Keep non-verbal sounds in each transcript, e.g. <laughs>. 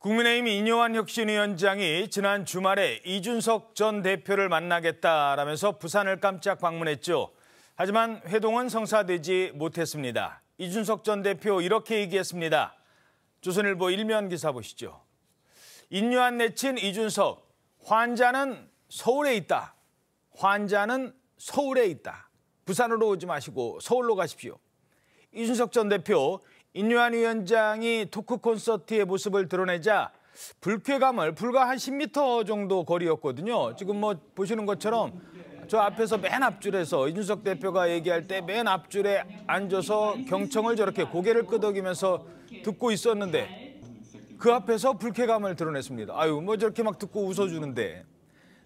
국민의힘 이뇨환 혁신위원장이 지난 주말에 이준석 전 대표를 만나겠다라면서 부산을 깜짝 방문했죠. 하지만 회동은 성사되지 못했습니다. 이준석 전 대표 이렇게 얘기했습니다. 조선일보 일면 기사 보시죠. 인류한 내친 이준석, 환자는 서울에 있다. 환자는 서울에 있다. 부산으로 오지 마시고 서울로 가십시오. 이준석 전 대표 인류한 위원장이 토크 콘서트의 모습을 드러내자 불쾌감을 불과 한 10m 정도 거리였거든요. 지금 뭐 보시는 것처럼 저 앞에서 맨 앞줄에서 이준석 대표가 얘기할 때 맨 앞줄에 앉아서 경청을 저렇게 고개를 끄덕이면서 듣고 있었는데 그 앞에서 불쾌감을 드러냈습니다. 아유 뭐 저렇게 막 듣고 웃어주는데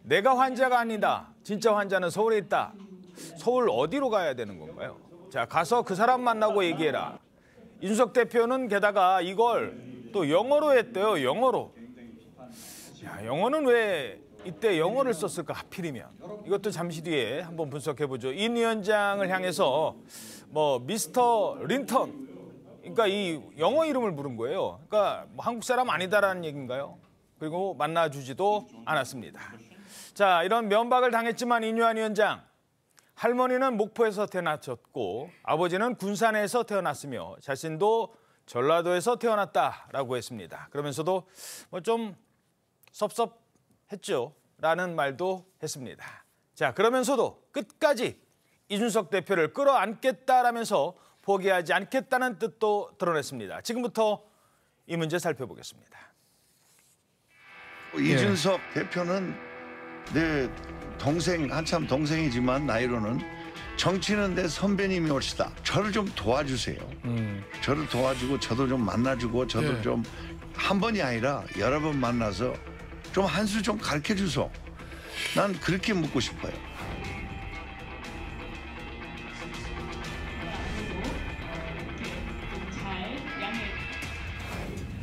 내가 환자가 아니다. 진짜 환자는 서울에 있다. 서울 어디로 가야 되는 건가요? 자 가서 그 사람 만나고 얘기해라. 이준석 대표는 게다가 이걸 또 영어로 했대요. 영어로. 야, 영어는 왜 이때 영어를 썼을까 하필이면 이것도 잠시 뒤에 한번 분석해 보죠. 인 위원장을 향해서 뭐 미스터 린턴 그러니까 이 영어 이름을 부른 거예요. 그러니까 뭐 한국 사람 아니다라는 얘기인가요? 그리고 만나주지도 않았습니다. 자 이런 면박을 당했지만 인유한 위원장 할머니는 목포에서 태어났었고 아버지는 군산에서 태어났으며 자신도 전라도에서 태어났다라고 했습니다. 그러면서도 뭐 좀 섭섭했죠라는 말도 했습니다. 자, 그러면서도 끝까지 이준석 대표를 끌어안겠다라면서 포기하지 않겠다는 뜻도 드러냈습니다. 지금부터 이 문제 살펴보겠습니다. 어, 이준석 대표는 내 동생 한참 동생이지만 나이로는 정치는 내 선배님이 옳시다. 저를 좀 도와주세요. 음. 저를 도와주고 저도 좀 만나주고 저도 예. 네. 좀한 번이 아니라 여러 번 만나서 좀 한 수 좀 가르쳐 주소. 난 그렇게 묻고 싶어요.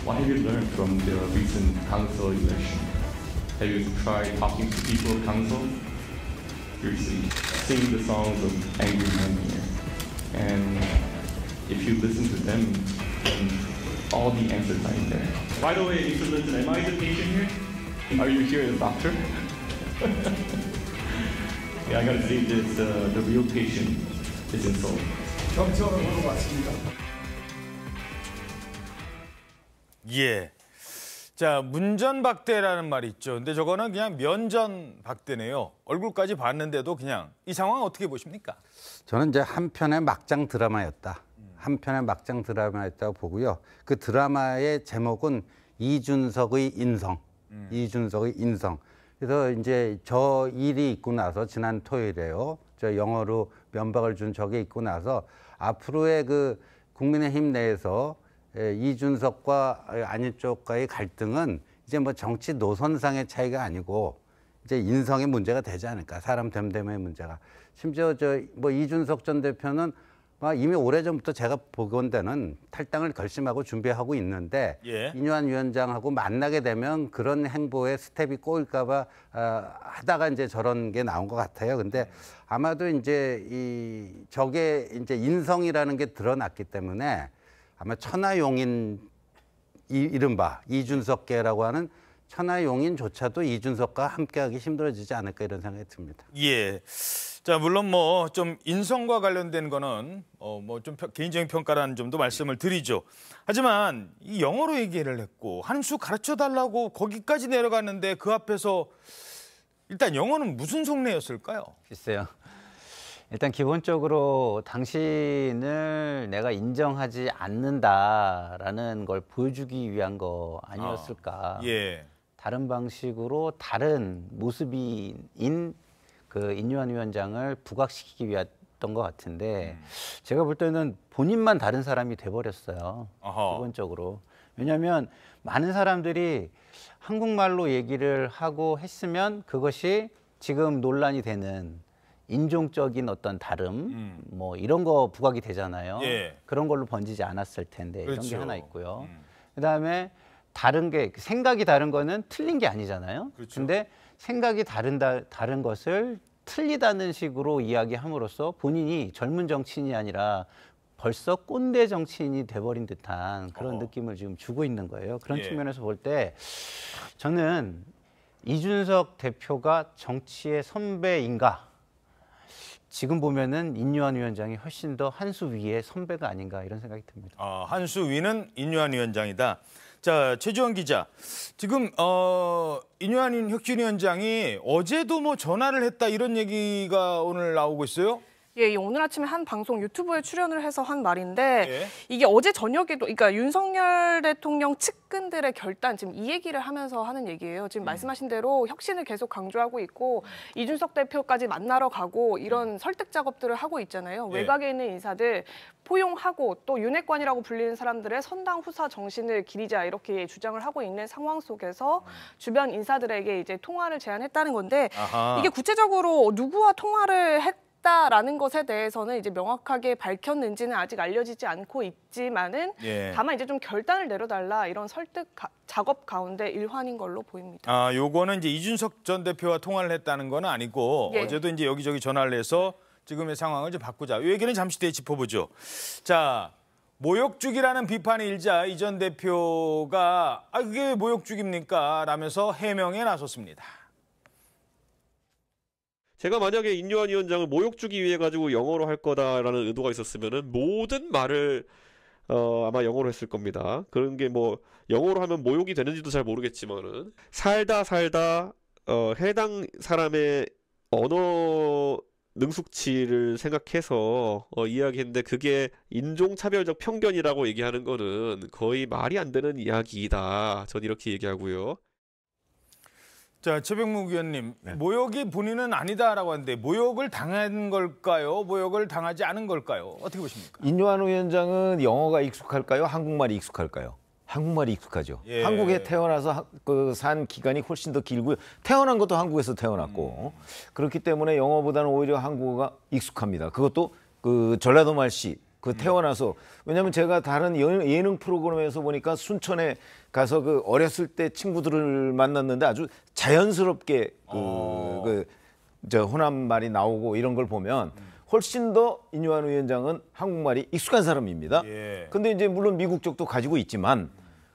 w h a v e you learned from the recent council election? Have you tried talking to people at council? you see, sing the songs of angry men here. And if you listen to them, then all the answers are in there. By the way, you listen, am I the patient here? Are you here as a doctor? <laughs> yeah, I gotta say this, uh, the real patient is in Seoul. Yeah. 자, 문전박대라는 말이 있죠. 근데 저거는 그냥 면전박대네요. 얼굴까지 봤는데도 그냥 이 상황 어떻게 보십니까? 저는 이제 한편의 막장 드라마였다. 한편의 막장 드라마였다고 보고요. 그 드라마의 제목은 이준석의 인성. 음. 이준석의 인성. 그래서 이제 저 일이 있고 나서 지난 토요일에요. 저 영어로 면박을 준 적이 있고 나서 앞으로의 그 국민의힘 내에서 예, 이준석과 안윤쪽과의 갈등은 이제 뭐 정치 노선상의 차이가 아니고 이제 인성의 문제가 되지 않을까 사람 됨됨의 문제가 심지어 저 뭐 이준석 전 대표는 막 아, 이미 오래전부터 제가 보건대는 탈당을 결심하고 준비하고 있는데 예. 인유한 위원장하고 만나게 되면 그런 행보에 스텝이 꼬일까 봐 어, 아, 하다가 이제 저런 게 나온 것 같아요. 근데 아마도 이제 이 저게 이제 인성이라는 게 드러났기 때문에 아마 천하용인 이, 른바 이준석계라고 하는 천하용인조차도 이준석과 함께하기 힘들어지지 않을까 이런 생각이 듭니다. 예. 자 물론 뭐 좀 인성과 관련된 거는 어뭐좀 개인적인 평가라는 점도 말씀을 드리죠. 하지만 이 영어로 얘기를 했고 한수 가르쳐 달라고 거기까지 내려갔는데 그 앞에서 일단 영어는 무슨 속내였을까요? 글쎄요. 일단 기본적으로 당신을 내가 인정하지 않는다라는 걸 보여주기 위한 거 아니었을까? 아, 예. 다른 방식으로 다른 모습인 그 인유한 위원장을 부각시키기 위했던 것 같은데 음. 제가 볼 때는 본인만 다른 사람이 돼버렸어요. 아하. 기본적으로. 왜냐하면 많은 사람들이 한국말로 얘기를 하고 했으면 그것이 지금 논란이 되는 인종적인 어떤 다름 음. 뭐 이런 거 부각이 되잖아요. 예. 그런 걸로 번지지 않았을 텐데 그렇죠. 이런 게 그렇죠. 하나 있고요. 음. 그다음에 다른 게 생각이 다른 거는 틀린 게 아니잖아요. 그렇 근데 생각이 다른 다, 다른 것을 틀리다는 식으로 이야기함으로써 본인이 젊은 정치인이 아니라 벌써 꼰대 정치인이 돼버린 듯한 그런 어. 느낌을 지금 주고 있는 거예요. 그런 예. 측면에서 볼 때 저는 이준석 대표가 정치의 선배인가 지금 보면은 인유한 위원장이 훨씬 더한수 위의 선배가 아닌가 이런 생각이 듭니다. 아, 한수 위는 인유한 위원장이다. 자, 최지원 기자. 지금 어 인유한 혁신위원장이 어제도 뭐 전화를 했다 이런 얘기가 오늘 나오고 있어요? 예, 오늘 아침에 한 방송 유튜브에 출연을 해서 한 말인데 예. 이게 어제 저녁에도 그러니까 윤석열 대통령 측근들의 결단 지금 이 얘기를 하면서 하는 얘기예요. 지금 음. 말씀하신 대로 혁신을 계속 강조하고 있고 음. 이준석 대표까지 만나러 가고 이런 음. 설득 작업들을 하고 있잖아요. 예. 외곽에 있는 인사들 포용하고 또 윤핵관이라고 불리는 사람들의 선당 후사 정신을 기리자 이렇게 주장을 하고 있는 상황 속에서 음. 주변 인사들에게 이제 통화를 제안했다는 건데 아하. 이게 구체적으로 누구와 통화를 했 했다라는 것에 대해서는 이제 명확하게 밝혔는지는 아직 알려지지 않고 있지만은 예. 다만 이제 좀 결단을 내려달라 이런 설득 가, 작업 가운데 일환인 걸로 보입니다. 아, 요거는 이제 이준석 전 대표와 통화를 했다는 건 아니고 예. 어제도 이제 여기저기 전화를 해서 지금의 상황을 좀 바꾸자. 얘기는 잠시 뒤에 짚어보죠. 자, 모욕죽이라는 비판이 일자 이 전 대표가 아, 그게 모욕죽입니까? 라면서 해명에 나섰습니다. 제가 만약에 인류한 위원장을 모욕 주기 위해 가지고 영어로 할 거다라는 의도가 있었으면은 모든 말을 어, 아마 영어로 했을 겁니다. 그런 게 뭐 영어로 하면 모욕이 되는지도 잘 모르겠지만은 살다 살다 어, 해당 사람의 언어 능숙치를 생각해서 어, 이야기했는데 그게 인종차별적 편견이라고 얘기하는 거는 거의 말이 안 되는 이야기이다. 전 이렇게 얘기하고요. 자, 최병목 의원님, 네. 모욕이 본인은 아니다라고 하는데 모욕을 당한 걸까요? 모욕을 당하지 않은 걸까요? 어떻게 보십니까? 인요한 위원장은 영어가 익숙할까요? 한국말이 익숙할까요? 한국말이 익숙하죠. 예. 한국에 태어나서 그 산 기간이 훨씬 더 길고요. 태어난 것도 한국에서 태어났고 음. 그렇기 때문에 영어보다는 오히려 한국어가 익숙합니다. 그것도 그 전라도 말씨 그 태어나서 왜냐하면 제가 다른 예, 예능 프로그램에서 보니까 순천에 가서 그 어렸을 때 친구들을 만났는데 아주 자연스럽게 그, 어. 그, 그저 호남 말이 나오고 이런 걸 보면 훨씬 더 인유한 위원장은 한국말이 익숙한 사람입니다. 예. 근데 이제 물론 미국 쪽도 가지고 있지만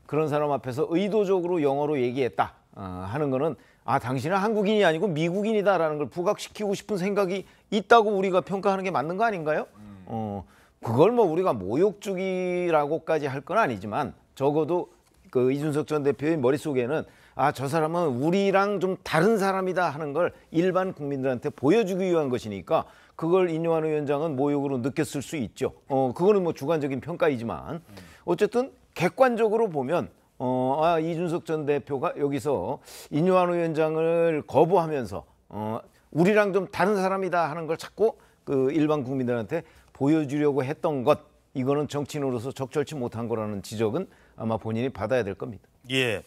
그런 사람 앞에서 의도적으로 영어로 얘기했다 어, 하는 거는 아 당신은 한국인이 아니고 미국인이다라는 걸 부각시키고 싶은 생각이 있다고 우리가 평가하는 게 맞는 거 아닌가요? 음. 어. 그걸 뭐 우리가 모욕주기라고까지 할 건 아니지만 적어도 그 이준석 전 대표의 머릿속에는 아 저 사람은 우리랑 좀 다른 사람이다 하는 걸 일반 국민들한테 보여주기 위한 것이니까 그걸 인용한 위원장은 모욕으로 느꼈을 수 있죠. 어 그거는 뭐 주관적인 평가이지만 어쨌든 객관적으로 보면 어, 아, 이준석 전 대표가 여기서 인요한 위원장을 거부하면서 어, 우리랑 좀 다른 사람이다 하는 걸 자꾸 그 일반 국민들한테 보여주려고 했던 것 이거는 정치인으로서 적절치 못한 거라는 지적은 아마 본인이 받아야 될 겁니다. 예.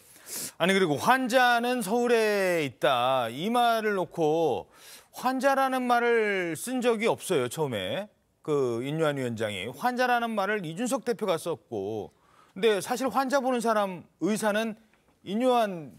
아니 그리고 환자는 서울에 있다 이 말을 놓고 환자라는 말을 쓴 적이 없어요 처음에 그 인류한 위원장이 환자라는 말을 이준석 대표가 썼고 근데 사실 환자 보는 사람 의사는 인류한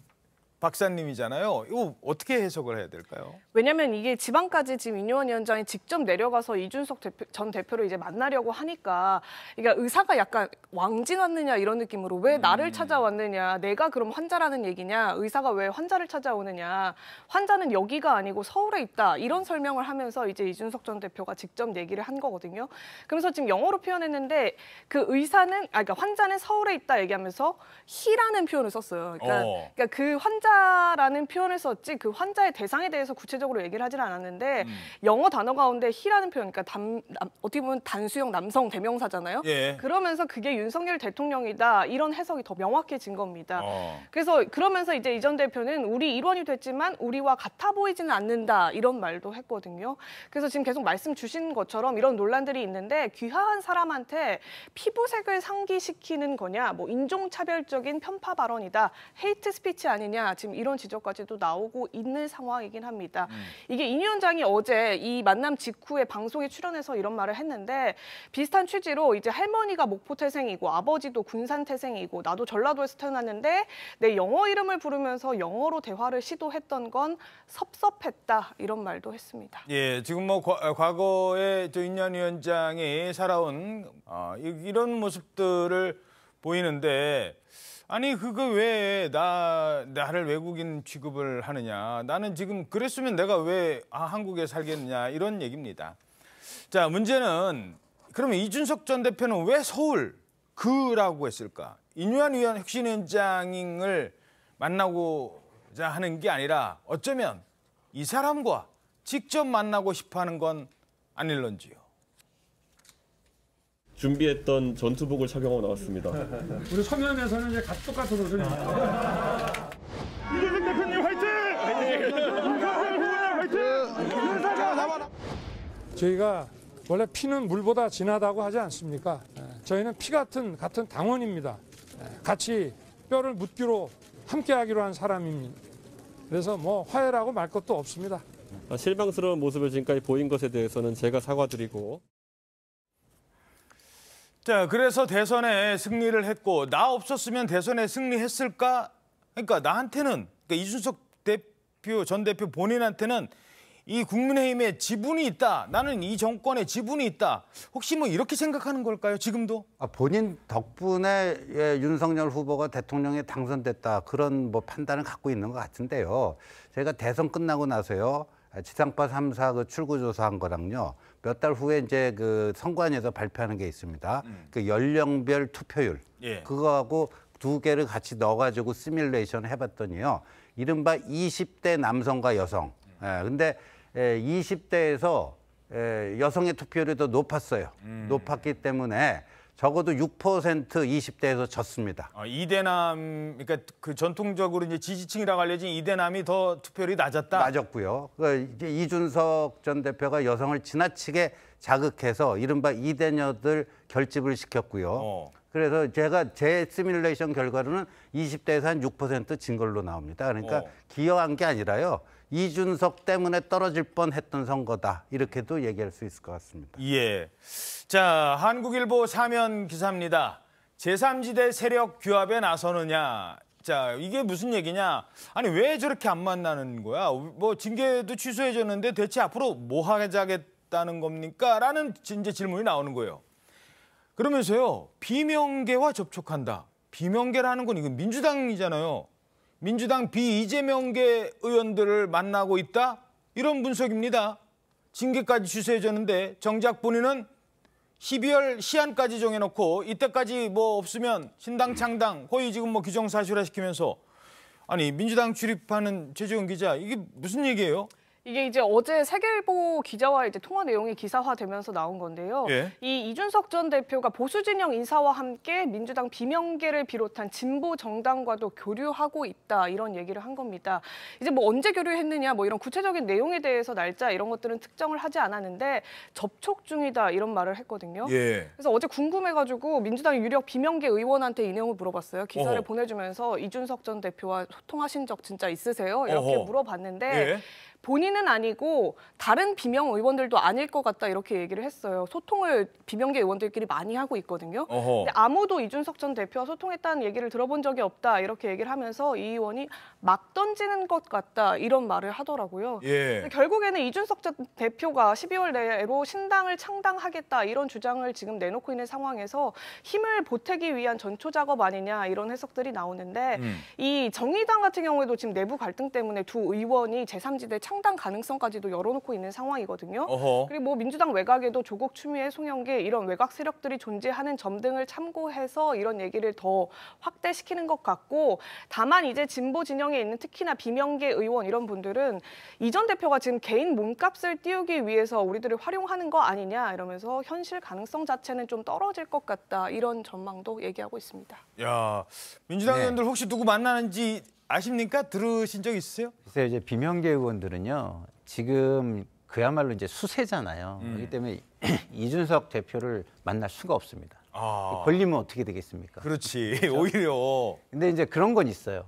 박사님이잖아요. 이거 어떻게 해석을 해야 될까요? 왜냐하면 이게 지방까지 지금 윤뇨원 위원장이 직접 내려가서 이준석 대표, 전 대표를 이제 만나려고 하니까 그러니까 의사가 약간 왕진 왔느냐 이런 느낌으로 왜 나를 음. 찾아왔느냐 내가 그럼 환자라는 얘기냐 의사가 왜 환자를 찾아오느냐 환자는 여기가 아니고 서울에 있다 이런 설명을 하면서 이제 이준석 전 대표가 직접 얘기를 한 거거든요. 그러면서 지금 영어로 표현했는데 그 의사는 아 그러니까 환자는 서울에 있다 얘기하면서 희라는 표현을 썼어요. 그러니까, 어. 그러니까 그 환자 환자라는 표현을 썼지 그 환자의 대상에 대해서 구체적으로 얘기를 하질 않았는데 음. 영어 단어 가운데 히라는 표현, 그러니까 남, 남, 어떻게 보면 단수형 남성 대명사잖아요. 예. 그러면서 그게 윤석열 대통령이다 이런 해석이 더 명확해진 겁니다. 어. 그래서 그러면서 이제 이 전 대표는 우리 일원이 됐지만 우리와 같아 보이지는 않는다 이런 말도 했거든요. 그래서 지금 계속 말씀 주신 것처럼 이런 논란들이 있는데 귀화한 사람한테 피부색을 상기시키는 거냐, 뭐 인종차별적인 편파 발언이다, 헤이트 스피치 아니냐. 지금 이런 지적까지도 나오고 있는 상황이긴 합니다. 음. 이게 이 위원장이 어제 이 만남 직후에 방송에 출연해서 이런 말을 했는데 비슷한 취지로 이제 할머니가 목포 태생이고 아버지도 군산 태생이고 나도 전라도에서 태어났는데 내 영어 이름을 부르면서 영어로 대화를 시도했던 건 섭섭했다 이런 말도 했습니다. 예, 지금 뭐 과거에 저인년 위원장이 살아온 어, 이런 모습들을 보이는데 아니 그거 왜 나 나를 외국인 취급을 하느냐? 나는 지금 그랬으면 내가 왜 아, 한국에 살겠느냐 이런 얘기입니다. 자 문제는 그러면 이준석 전 대표는 왜 서울 그라고 했을까? 인유한 위원 혁신위원장을 만나고자 하는 게 아니라 어쩌면 이 사람과 직접 만나고 싶어 하는 건 아닐런지요. 준비했던 전투복을 착용하고 나왔습니다. <laughs> 우리 서면에서는 이제 똑같은 옷을 입고. 이재승 대표님 화이팅! 화이팅! 저희가 원래 피는 물보다 진하다고 하지 않습니까? 예. 저희는 피 같은 같은 당원입니다. 예. 같이 뼈를 묻기로 함께하기로 한 사람입니다. 그래서 뭐 화해라고 말 것도 없습니다. 아, 실망스러운 모습을 지금까지 보인 것에 대해서는 제가 사과드리고 자, 그래서 대선에 승리를 했고 나 없었으면 대선에 승리했을까? 그러니까 나한테는 그러니까 이준석 대표 전 대표 본인한테는 이 국민의힘에 지분이 있다. 나는 이 정권에 지분이 있다. 혹시 뭐 이렇게 생각하는 걸까요? 지금도? 아, 본인 덕분에 예, 윤석열 후보가 대통령에 당선됐다. 그런 뭐 판단을 갖고 있는 것 같은데요. 제가 대선 끝나고 나서요. 아, 지상파 3사 그 출구조사한 거랑요. 몇달 후에 이제 그 선관위에서 발표하는 게 있습니다. 음. 그 연령별 투표율. 예. 그거하고 두 개를 같이 넣어가지고 시뮬레이션 해봤더니요. 이른바 20대 남성과 여성. 예, 예 근데 예, 20대에서 예, 여성의 투표율이 더 높았어요. 음. 높았기 때문에 적어도 6% 20대에서 졌습니다. 아, 이대남 그러니까 그 전통적으로 이제 지지층이라고 알려진 이대남이 더 투표율이 낮았다. 낮았고요. 그러니까 이제 이준석 전 대표가 여성을 지나치게 자극해서 이른바 이대녀들 결집을 시켰고요. 어. 그래서 제가 제 시뮬레이션 결과로는 20대에서 한 6%진 걸로 나옵니다. 그러니까 어. 기여한 게 아니라요. 이준석 때문에 떨어질 뻔했던 선거다 이렇게도 얘기할 수 있을 것 같습니다. 예, 자 한국일보 사면 기사입니다. 제3지대 세력 규합에 나서느냐. 자 이게 무슨 얘기냐? 아니 왜 저렇게 안 만나는 거야? 뭐 징계도 취소해줬는데 대체 앞으로 뭐 하자겠다는 겁니까? 라는 이제 질문이 나오는 거예요. 그러면서요 비명계와 접촉한다. 비명계라는 건 이거 민주당이잖아요. 민주당 비이재명계 의원들을 만나고 있다? 이런 분석입니다. 징계까지 취소해줬는데 정작 본인은 12월 시한까지 정해놓고 이때까지 뭐 없으면 신당 창당 거의 지금 뭐 규정사실화시키면서 아니 민주당 출입하는 최재형 기자 이게 무슨 얘기예요? 이게 이제 어제 세계일보 기자와 이제 통화 내용이 기사화되면서 나온 건데요. 예. 이 이준석 전 대표가 보수 진영 인사와 함께 민주당 비명계를 비롯한 진보 정당과도 교류하고 있다 이런 얘기를 한 겁니다. 이제 뭐 언제 교류했느냐 뭐 이런 구체적인 내용에 대해서 날짜 이런 것들은 특정을 하지 않았는데 접촉 중이다 이런 말을 했거든요. 예. 그래서 어제 궁금해가지고 민주당 유력 비명계 의원한테 이 내용을 물어봤어요. 기사를 어허. 보내주면서 이준석 전 대표와 소통하신 적 진짜 있으세요? 이렇게 어허. 물어봤는데. 예. 본인은 아니고 다른 비명 의원들도 아닐 것 같다 이렇게 얘기를 했어요. 소통을 비명계 의원들끼리 많이 하고 있거든요. 근데 아무도 이준석 전 대표와 소통했다는 얘기를 들어본 적이 없다 이렇게 얘기를 하면서 이 의원이 막 던지는 것 같다 이런 말을 하더라고요. 예. 결국에는 이준석 전 대표가 12월 내로 신당을 창당하겠다 이런 주장을 지금 내놓고 있는 상황에서 힘을 보태기 위한 전초 작업 아니냐 이런 해석들이 나오는데 음. 이 정의당 같은 경우에도 지금 내부 갈등 때문에 두 의원이 제3지대 창당 가능성까지도 열어놓고 있는 상황이거든요. 어허. 그리고 뭐 민주당 외곽에도 조국, 추미애, 송영계 이런 외곽 세력들이 존재하는 점 등을 참고해서 이런 얘기를 더 확대시키는 것 같고 다만 이제 진보 진영에 있는 특히나 비명계 의원 이런 분들은 이전 대표가 지금 개인 몸값을 띄우기 위해서 우리들을 활용하는 거 아니냐 이러면서 현실 가능성 자체는 좀 떨어질 것 같다 이런 전망도 얘기하고 있습니다. 야 민주당 네. 의원들 혹시 누구 만나는지 아십니까? 들으신 적 있으세요? 글쎄요, 이제 비명계 의원들은요, 지금 그야말로 이제 수세잖아요. 음. 그렇기 때문에 <clears throat> 이준석 대표를 만날 수가 없습니다. 아. 걸리면 어떻게 되겠습니까? 그렇지, 그렇죠? 오히려. 근데 이제 그런 건 있어요.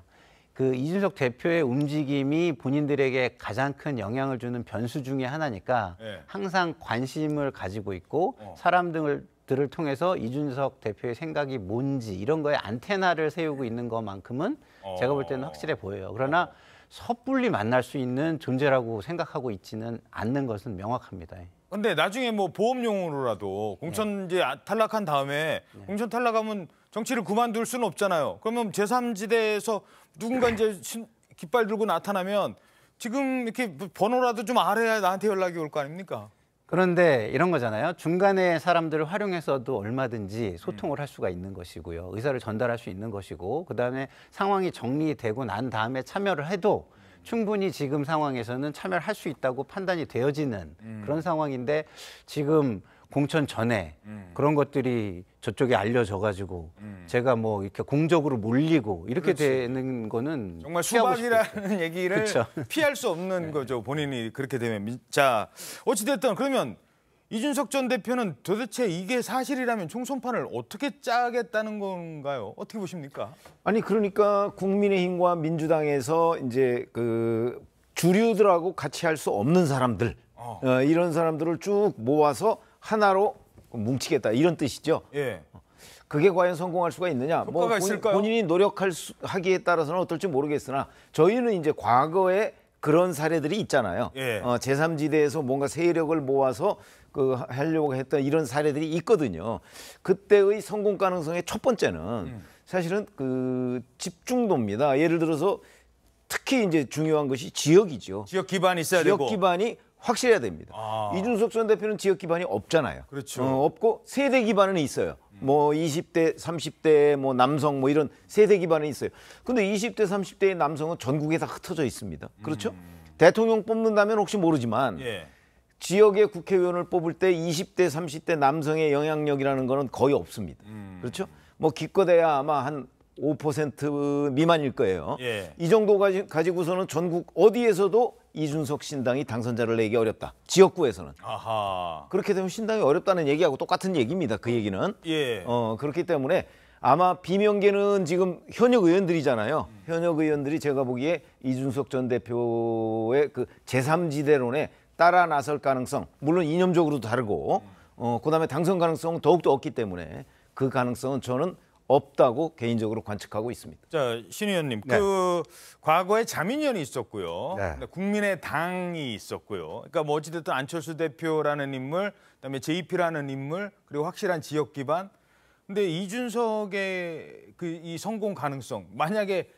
그 이준석 대표의 움직임이 본인들에게 가장 큰 영향을 주는 변수 중의 하나니까 네. 항상 관심을 가지고 있고 어. 사람등을 들을 통해서 이준석 대표의 생각이 뭔지 이런 거에 안테나를 세우고 있는 것만큼은 어. 제가 볼 때는 어. 확실해 보여요. 그러나 섣불리 만날 수 있는 존재라고 생각하고 있지는 않는 것은 명확합니다. 근데 나중에 뭐 보험용으로라도 공천 네. 이제 탈락한 다음에 네. 공천 탈락하면 정치를 그만둘 수는 없잖아요. 그러면 제3지대에서 누군가 이제 깃발 들고 나타나면 지금 이렇게 번호라도 좀 알아야 나한테 연락이 올 거 아닙니까? 그런데 이런 거잖아요. 중간에 사람들을 활용해서도 얼마든지 소통을 할 수가 있는 것이고요. 의사를 전달할 수 있는 것이고, 그 다음에 상황이 정리되고 난 다음에 참여를 해도 충분히 지금 상황에서는 참여를 할 수 있다고 판단이 되어지는 음. 그런 상황인데 지금 공천 전에 음. 그런 것들이 저쪽에 알려져 가지고 음. 제가 뭐 이렇게 공적으로 몰리고 이렇게 그렇지. 되는 거는 정말 수박이라는 <laughs> 얘기를 그쵸. 피할 수 없는 네. 거죠 본인이 그렇게 되면 자 어찌됐든 그러면 이준석 전 대표는 도대체 이게 사실이라면 총선판을 어떻게 짜겠다는 건가요 어떻게 보십니까 아니 그러니까 국민의힘과 민주당에서 이제 그 주류들하고 같이 할 수 없는 사람들 어. 어, 이런 사람들을 쭉 모아서 하나로 뭉치겠다 이런 뜻이죠. 예. 그게 과연 성공할 수가 있느냐? 뭐 본, 인이 노력할 수, 하기에 따라서는 어떨지 모르겠으나 저희는 이제 과거에 그런 사례들이 있잖아요. 예. 어, 제3지대에서 뭔가 세력을 모아서 그 하려고 했던 이런 사례들이 있거든요. 그때의 성공 가능성의 첫 번째는 음. 사실은 그 집중도입니다. 예를 들어서 특히 이제 중요한 것이 지역이죠. 지역 기반이 있어야 지역 되고. 기반이 확실해야 됩니다. 아. 이준석 전 대표는 지역 기반이 없잖아요. 그렇죠. 어, 없고 세대 기반은 있어요. 뭐 20대, 30대, 뭐 남성 뭐 이런 세대 기반은 있어요. 근데 20대, 30대의 남성은 전국에 다 흩어져 있습니다. 그렇죠? 음. 대통령 뽑는다면 혹시 모르지만 예. 지역의 국회의원을 뽑을 때 20대, 30대 남성의 영향력이라는 거는 거의 없습니다. 음. 그렇죠? 뭐 기껏해야 아마 한 5% 미만일 거예요. 예. 이 정도 가지고서는 전국 어디에서도 이준석 신당이 당선자를 내기 어렵다. 지역구에서는. 아하. 그렇게 되면 신당이 어렵다는 얘기하고 똑같은 얘기입니다. 그 얘기는. 예. 어, 그렇기 때문에 아마 비명계는 지금 현역 의원들이잖아요. 음. 현역 의원들이 제가 보기에 이준석 전 대표의 그 제3지대론에 따라 나설 가능성, 물론 이념적으로도 다르고, 음. 어, 그 다음에 당선 가능성은 더욱더 없기 때문에 그 가능성은 저는 없다고 개인적으로 관측하고 있습니다. 자, 신 의원님, 네. 그 과거에 자민련이 있었고요. 네. 국민의 당이 있었고요. 그러니까 뭐 어찌됐든 안철수 대표라는 인물, 그다음에 JP라는 인물, 그리고 확실한 지역 기반. 근데 이준석의 그 이 성공 가능성, 만약에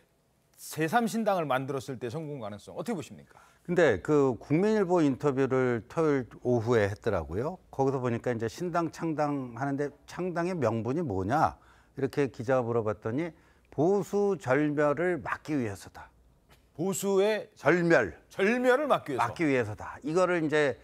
제3신당을 만들었을 때 성공 가능성 어떻게 보십니까? 근데 그 국민일보 인터뷰를 토요일 오후에 했더라고요. 거기서 보니까 이제 신당 창당하는데 창당의 명분이 뭐냐? 이렇게 기자가 물어봤더니 보수 절멸을 막기 위해서다. 보수의 절멸. 절멸을 막기 위해서. 막기 위해서다. 이거를 이제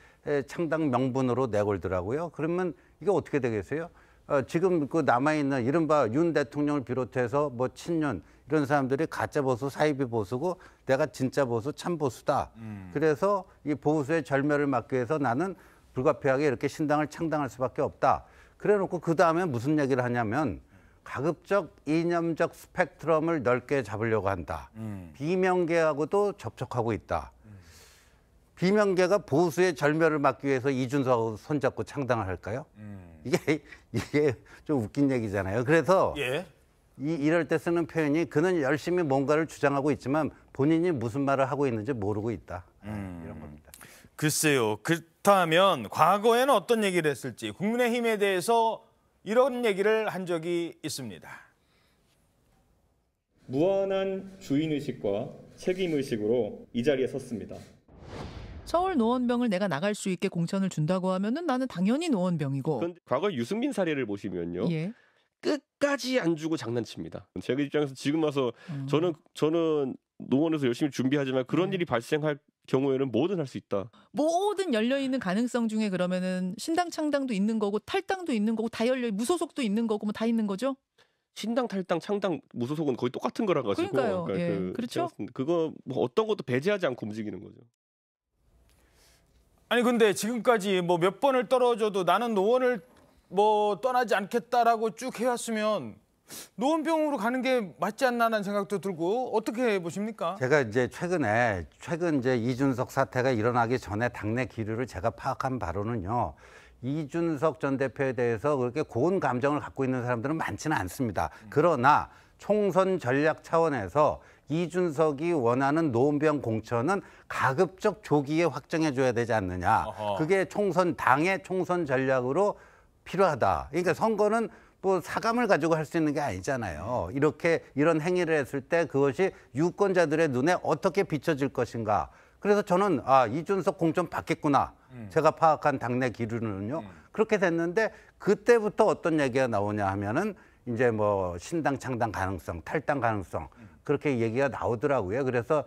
창당 명분으로 내걸더라고요. 그러면 이게 어떻게 되겠어요? 어, 지금 그 남아있는 이른바 윤 대통령을 비롯해서 뭐 친윤 이런 사람들이 가짜 보수, 사이비 보수고 내가 진짜 보수, 참 보수다. 음. 그래서 이 보수의 절멸을 막기 위해서 나는 불가피하게 이렇게 신당을 창당할 수밖에 없다. 그래 놓고 그 다음에 무슨 얘기를 하냐면 가급적 이념적 스펙트럼을 넓게 잡으려고 한다. 음. 비명계하고도 접촉하고 있다. 음. 비명계가 보수의 절멸을 막기 위해서 이준석하 손잡고 창당을 할까요? 음. 이게 이게 좀 웃긴 얘기잖아요. 그래서 예. 이, 이럴 때 쓰는 표현이 그는 열심히 뭔가를 주장하고 있지만 본인이 무슨 말을 하고 있는지 모르고 있다. 음. 이런 겁니다. 글쎄요. 그렇다면 과거에는 어떤 얘기를 했을지 국민의힘에 대해서 이런 얘기를 한 적이 있습니다. 무한한 주인의식과 책임의식으로 이 자리에 섰습니다. 서울 노원병을 내가 나갈 수 있게 공천을 준다고 하면 나는 당연히 노원병이고. 과거 유승민 사례를 보시면요. 예. 끝까지 안 주고 장난칩니다. 제가 입장에서 지금 와서 음. 저는 저는 노원에서 열심히 준비하지만 그런 네. 일이 발생할 경우에는 뭐든 할 수 있다. 뭐든 열려 있는 가능성 중에 그러면은 신당 창당도 있는 거고 탈당도 있는 거고 다 열려 무소속도 있는 거고 뭐다 있는 거죠? 신당 탈당 창당 무소속은 거의 똑같은 거라 가지고 그러니까요. 그러니까 예. 그, 그렇죠 그거 뭐 어떤 것도 배제하지 않고 움직이는 거죠. 아니 근데 지금까지 뭐 몇 번을 떨어져도 나는 노원을 뭐 떠나지 않겠다라고 쭉 해왔으면 노원병으로 가는 게 맞지 않나라는 생각도 들고 어떻게 보십니까? 제가 이제 최근에 최근 이제 이준석 사태가 일어나기 전에 당내 기류를 제가 파악한 바로는요. 이준석 전 대표에 대해서 그렇게 고운 감정을 갖고 있는 사람들은 많지는 않습니다. 그러나 총선 전략 차원에서 이준석이 원하는 노은병 공천은 가급적 조기에 확정해 줘야 되지 않느냐. 그게 총선 당의 총선 전략으로 필요하다. 그러니까 선거는 뭐 사감을 가지고 할 수 있는 게 아니잖아요. 이렇게 이런 행위를 했을 때 그것이 유권자들의 눈에 어떻게 비춰질 것인가. 그래서 저는 아 이준석 공천 받겠구나. 음. 제가 파악한 당내 기류는요. 음. 그렇게 됐는데 그때부터 어떤 얘기가 나오냐 하면은 이제 뭐 신당 창당 가능성, 탈당 가능성 음. 그렇게 얘기가 나오더라고요. 그래서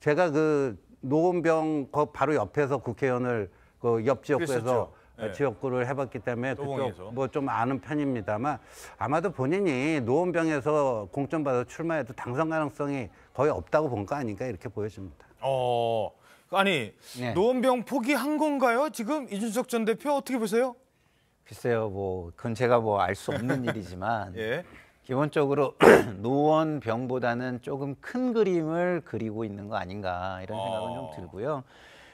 제가 그 노원병 그 바로 옆에서 국회의원을 그옆지역에서 네. 지역구를 해봤기 때문에 그쪽 뭐좀 아는 편입니다만 아마도 본인이 노원병에서 공천받아 출마해도 당선 가능성이 거의 없다고 본 거 아닌가 이렇게 보여집니다. 어, 아니 네. 노원병 포기한 건가요? 지금 이준석 전 대표 어떻게 보세요? 글쎄요, 뭐 그건 제가 뭐 알 수 없는 <laughs> 일이지만 예. 기본적으로 <clears throat> 노원병보다는 조금 큰 그림을 그리고 있는 거 아닌가 이런 어. 생각은 어... 좀 들고요.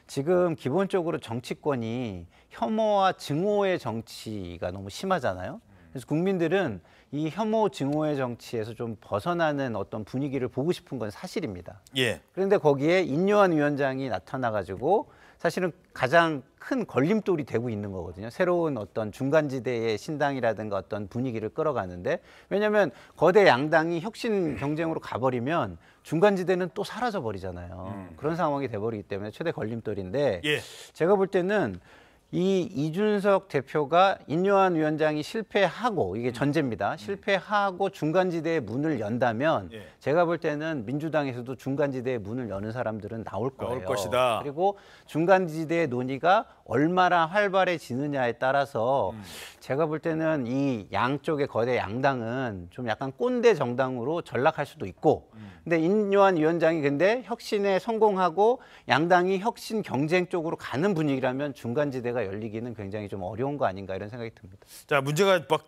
지금 기본적으로 정치권이 혐오와 증오의 정치가 너무 심하잖아요. 그래서 국민들은 이 혐오 증오의 정치에서 좀 벗어나는 어떤 분위기를 보고 싶은 건 사실입니다. 예. 그런데 거기에 인요한 위원장이 나타나가지고 사실은 가장 큰 걸림돌이 되고 있는 거거든요. 새로운 어떤 중간지대의 신당이라든가 어떤 분위기를 끌어가는데 왜냐하면 거대 양당이 혁신 경쟁으로 가버리면 중간지대는 또 사라져 버리잖아요. 음. 그런 상황이 돼버리기 때문에 최대 걸림돌인데 예. 제가 볼 때는 이 이준석 대표가 인요한 위원장이 실패하고 이게 음. 전제입니다. 음. 실패하고 중간지대의 문을 연다면 예. 제가 볼 때는 민주당에서도 중간지대의 문을 여는 사람들은 나올 거예요. 나올 것이다. 그리고 중간지대의 논의가 얼마나 활발해지느냐에 따라서 음. 제가 볼 때는 이 양쪽의 거대 양당은 좀 약간 꼰대 정당으로 전락할 수도 있고 음. 근데 인요한 위원장이 근데 혁신에 성공하고 양당이 혁신 경쟁 쪽으로 가는 분위기라면 중간지대가 열리기는 굉장히 좀 어려운 거 아닌가 이런 생각이 듭니다. 자 문제가 막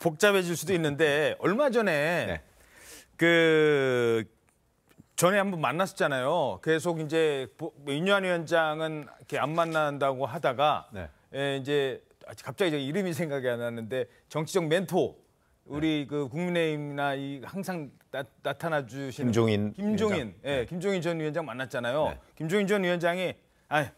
복잡해질 수도 있는데 얼마 전에 네. 그 전에 한번 만났었잖아요. 계속 이제 윤유한 위원장은 이렇게 안 만난다고 하다가 네. 예, 이제 갑자기 이름이 생각이 안 나는데 정치적 멘토 우리 네. 그 국민의힘이나 이 항상 나, 타나 주시는 김종인 김종인 위원장. 예, 네. 김종인 전 위원장 만났잖아요. 네. 김종인 전 위원장이 아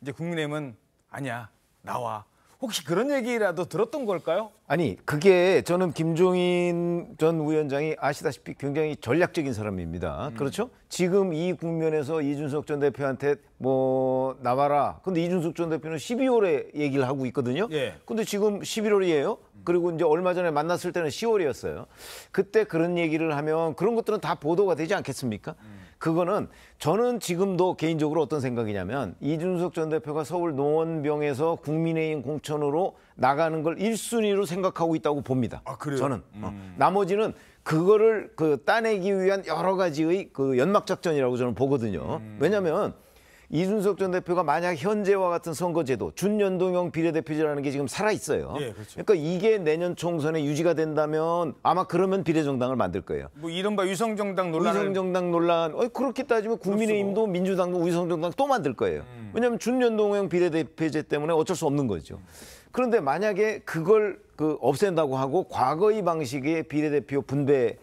이제 국민의힘은 아니야 나와 혹시 그런 얘기라도 들었던 걸까요? 아니 그게 저는 김종인 전 위원장이 아시다시피 굉장히 전략적인 사람입니다. 음. 그렇죠? 지금 이 국면에서 이준석 전 대표한테 뭐 나와라. 근데 이준석 전 대표는 12월에 얘기를 하고 있거든요. 예. 근데 지금 11월이에요. 그리고 이제 얼마 전에 만났을 때는 10월이었어요. 그때 그런 얘기를 하면 그런 것들은 다 보도가 되지 않겠습니까? 그거는 저는 지금도 개인적으로 어떤 생각이냐면 이준석 전 대표가 서울 노원병에서 국민의힘 공천으로 나가는 걸 1순위로 생각하고 있다고 봅니다. 아, 그래요? 저는. 음. 어. 나머지는 그거를 그 따내기 위한 여러 가지의 그 연막 작전이라고 저는 보거든요. 음. 왜냐면 이준석 전 대표가 만약 현재와 같은 선거제도 준연동형 비례대표제라는 게 지금 살아 있어요. 예, 그렇죠. 그러니까 이게 내년 총선에 유지가 된다면 아마 그러면 비례정당을 만들 거예요. 뭐 이른바 위성정당 논란. 위성정당 논란. 어, 그렇게 따지면 국민의힘도 민주당도 위성정당 또 만들 거예요. 음. 왜냐하면 준연동형 비례대표제 때문에 어쩔 수 없는 거죠. 그런데 만약에 그걸 그 없앤다고 하고 과거의 방식의 비례대표 분배로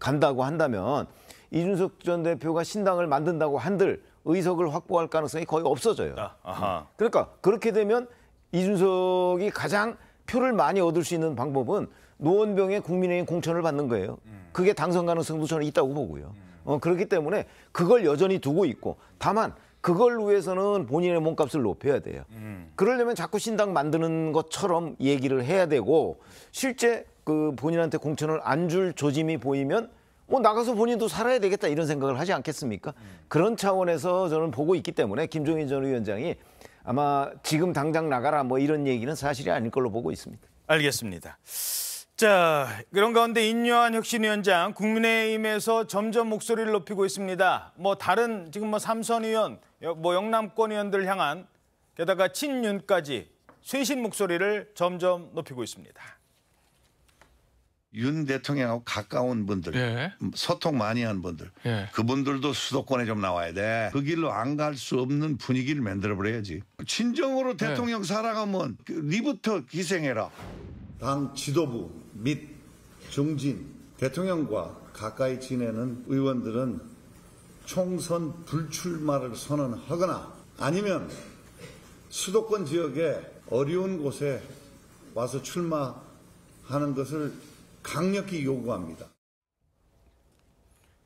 간다고 한다면 이준석 전 대표가 신당을 만든다고 한들 의석을 확보할 가능성이 거의 없어져요. 아, 아하. 그러니까 그렇게 되면 이준석이 가장 표를 많이 얻을 수 있는 방법은 노원병의 국민의힘 공천을 받는 거예요. 음. 그게 당선 가능성도 저는 있다고 보고요. 음. 어, 그렇기 때문에 그걸 여전히 두고 있고 다만 그걸 위해서는 본인의 몸값을 높여야 돼요. 음. 그러려면 자꾸 신당 만드는 것처럼 얘기를 해야 되고 실제 그 본인한테 공천을 안 줄 조짐이 보이면 어, 나가서 본인도 살아야 되겠다 이런 생각을 하지 않겠습니까? 음. 그런 차원에서 저는 보고 있기 때문에 김종인 전 위원장이 아마 지금 당장 나가라 뭐 이런 얘기는 사실이 아닐 걸로 보고 있습니다. 알겠습니다. 자, 그런 가운데 인요한 혁신위원장 국민의힘에서 점점 목소리를 높이고 있습니다. 뭐 다른 지금 뭐 삼선 의원, 뭐 영남권 의원들 향한 게다가 친윤까지 쇄신 목소리를 점점 높이고 있습니다. 윤 대통령하고 가까운 분들 예. 소통 많이 한 분들 예. 그분들도 수도권에 좀 나와야 돼. 그 길로 안 갈 수 없는 분위기를 만들어 버려야지. 진정으로 예. 대통령 예. 살아가면 니부터 그 기생해라당 지도부 및정진 대통령과 가까이 지내는 의원들은 총선 불출마를 선언하거나 아니면 수도권 지역에 어려운 곳에 와서 출마하는 것을 강력히 요구합니다.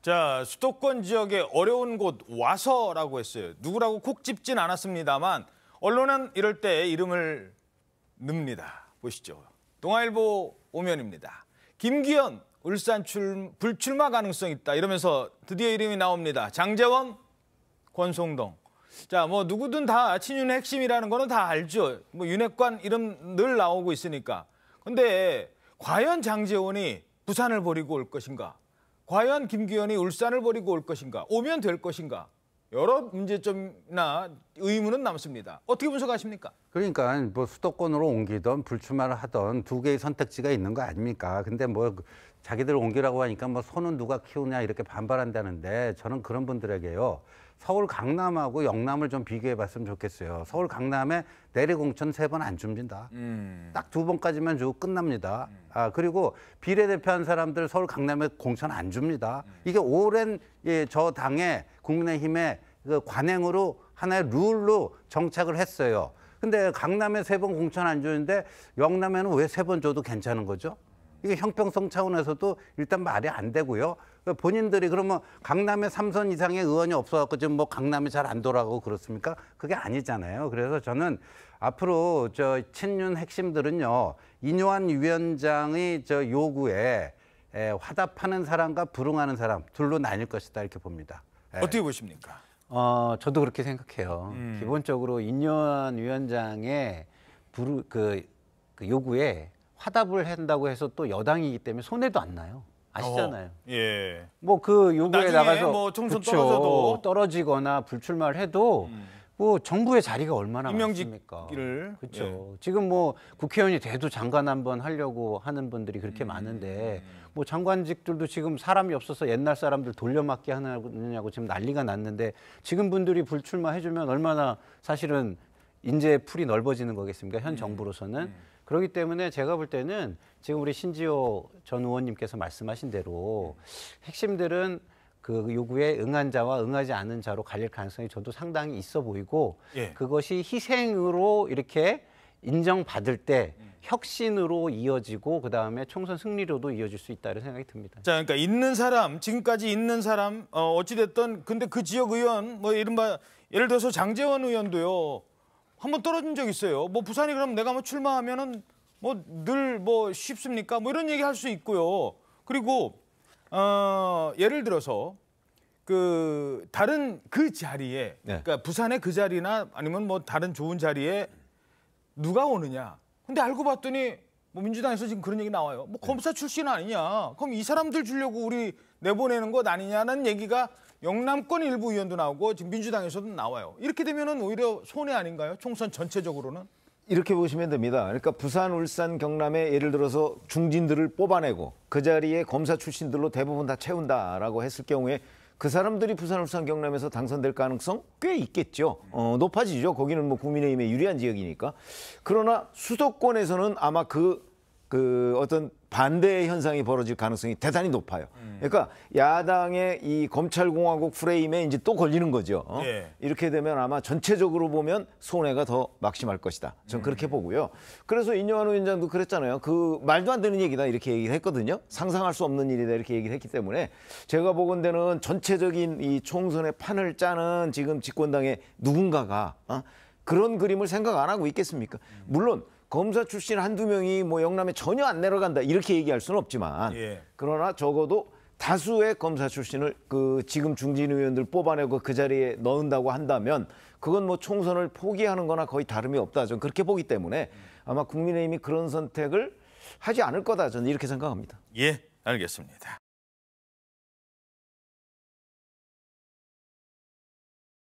자, 수도권 지역의 어려운 곳 와서라고 했어요. 누구라고 콕 짚진 않았습니다만 언론은 이럴 때 이름을 늡니다. 보시죠. 동아일보 오면입니다. 김기현 울산 출, 불출마 가능성 있다 이러면서 드디어 이름이 나옵니다. 장재원, 권송동. 자, 뭐 누구든 다 친윤의 핵심이라는 거는 다 알죠. 뭐 윤핵관 이름 늘 나오고 있으니까. 근데 과연 장재원이 부산을 버리고 올 것인가? 과연 김기현이 울산을 버리고 올 것인가? 오면 될 것인가? 여러 문제점이나 의문은 남습니다. 어떻게 분석하십니까? 그러니까 뭐 수도권으로 옮기던 불출마를 하던 두 개의 선택지가 있는 거 아닙니까? 근데 뭐 자기들 옮기라고 하니까 뭐 손은 누가 키우냐 이렇게 반발한다는데 저는 그런 분들에게요. 서울 강남하고 영남을 좀 비교해 봤으면 좋겠어요. 서울 강남에 내리공천 세 번 안 줍니다. 음. 딱두 번까지만 주고 끝납니다. 음. 아, 그리고 비례대표한 사람들 서울 강남에 공천 안 줍니다. 음. 이게 오랜 예, 저 당의 국민의힘의 그 관행으로 하나의 룰로 정착을 했어요. 근데 강남에 세 번 공천 안 주는데 영남에는 왜 세 번 줘도 괜찮은 거죠? 이게 형평성 차원에서도 일단 말이 안 되고요. 그 본인들이 그러면 강남에 삼선 이상의 의원이 없어갖고 지금 뭐 강남이 잘 안 돌아가고 그렇습니까? 그게 아니잖아요. 그래서 저는 앞으로 저 친윤 핵심들은요 인요한 위원장의 저 요구에 에, 화답하는 사람과 불응하는 사람 둘로 나뉠 것이다 이렇게 봅니다. 에. 예. 어떻게 보십니까? 어, 저도 그렇게 생각해요. 음. 기본적으로 인요한 위원장의 부 그, 그 요구에 화답을 한다고 해서 또 여당이기 때문에 손해도 안 나요. 아시잖아요. 어, 예. 뭐 그 요구에 나가서 뭐 총선 그쵸, 떨어져도 떨어지거나 불출마를 해도 음. 뭐 정부의 자리가 얼마나 많습니까? 그렇죠. 예. 지금 뭐 국회의원이 돼도 장관 한 번 하려고 하는 분들이 그렇게 음, 많은데 음. 뭐 장관직들도 지금 사람이 없어서 옛날 사람들 돌려막기 하느냐고 지금 난리가 났는데 지금 분들이 불출마 해주면 얼마나 사실은 인재 풀이 넓어지는 거겠습니까? 현 음. 정부로서는. 음. 그렇기 때문에 제가 볼 때는 지금 우리 신지호 전 의원님께서 말씀하신 대로 핵심들은 그 요구에 응한 자와 응하지 않은 자로 갈릴 가능성이 저도 상당히 있어 보이고 예. 그것이 희생으로 이렇게 인정받을 때 혁신으로 이어지고 그다음에 총선 승리로도 이어질 수 있다는 생각이 듭니다. 자, 그러니까 있는 사람, 지금까지 있는 사람 어, 어찌 됐든 근데 그 지역 의원 뭐 이른바 예를 들어서 장재원 의원도요. 한번 떨어진 적 있어요. 뭐 부산이 그럼 내가 뭐 출마하면은 뭐 늘뭐 뭐 쉽습니까? 뭐 이런 얘기 할 수 있고요. 그리고 어, 예를 들어서 그 다른 그 자리에 네. 그러니까 부산의 그 자리나 아니면 뭐 다른 좋은 자리에 누가 오느냐. 근데 알고 봤더니 뭐 민주당에서 지금 그런 얘기 나와요. 뭐 검사 출신 아니냐. 그럼 이 사람들 주려고 우리 내보내는 것 아니냐는 얘기가 영남권 일부 의원도 나오고 지금 민주당에서도 나와요. 이렇게 되면은 오히려 손해 아닌가요? 총선 전체적으로는? 이렇게 보시면 됩니다. 그러니까 부산, 울산, 경남에 예를 들어서 중진들을 뽑아내고 그 자리에 검사 출신들로 대부분 다 채운다라고 했을 경우에 그 사람들이 부산, 울산, 경남에서 당선될 가능성 꽤 있겠죠. 어, 높아지죠. 거기는 뭐 국민의힘에 유리한 지역이니까. 그러나 수도권에서는 아마 그그 어떤 반대 현상이 벌어질 가능성이 대단히 높아요. 음. 그러니까 야당의 이 검찰공화국 프레임에 이제 또 걸리는 거죠. 어? 예. 이렇게 되면 아마 전체적으로 보면 손해가 더 막심할 것이다. 전 그렇게 음. 보고요. 그래서 인영한 위원장도 그랬잖아요. 그 말도 안 되는 얘기다 이렇게 얘기를 했거든요. 상상할 수 없는 일이다 이렇게 얘기를 했기 때문에 제가 보건대는 전체적인 이 총선의 판을 짜는 지금 집권당의 누군가가 어? 그런 그림을 생각 안 하고 있겠습니까? 음. 물론 검사 출신 한두 명이 뭐 영남에 전혀 안 내려간다 이렇게 얘기할 수는 없지만 예. 그러나 적어도 다수의 검사 출신을 그 지금 중진 의원들 뽑아내고 그 자리에 넣는다고 한다면 그건 뭐 총선을 포기하는 거나 거의 다름이 없다. 저는 그렇게 보기 때문에 아마 국민의힘이 그런 선택을 하지 않을 거다. 저는 이렇게 생각합니다. 예, 알겠습니다.